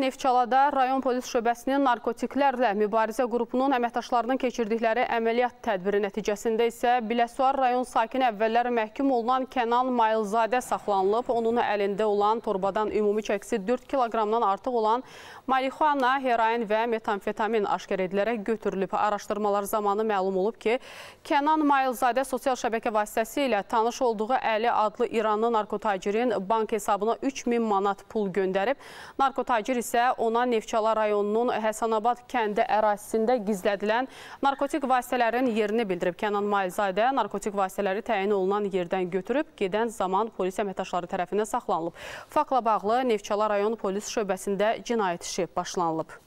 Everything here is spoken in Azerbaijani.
Neftçalada rayon polis şöbəsinin narkotiklərlə mübarizə qrupunun əməkdaşlarının keçirdikləri əməliyyat tədbiri nəticəsində isə Biləsuar rayon sakini əvvəllər məhkum olunan Kənan Mayılzadə saxlanılıb. Onun əlində olan torbadan ümumi çəkisi 4 kiloqramdan artıq olan marixuana, herain və metamfetamin aşkar edilərək götürülüb. Araşdırmalar zamanı məlum olub ki, Kənan Mayılzadə sosial şəbəkə vasitəsi ilə tanış olduğu Əli adlı İranlı narkotacirin bank hesabına 3000 manat pul göndərib. Narkotacir isə ona Neftçala rayonunun Həsanabad kəndi ərazisində gizlədilən narkotik vasitələrin yerini bildirib. Kənan Mailzadə narkotik vasitələri təyin olunan yerdən götürüb, gedən zaman polis əməkdaşları tərəfindən saxlanılıb. Fakla bağlı Neftçala rayon polis şöbəsində cinayət işi başlanılıb.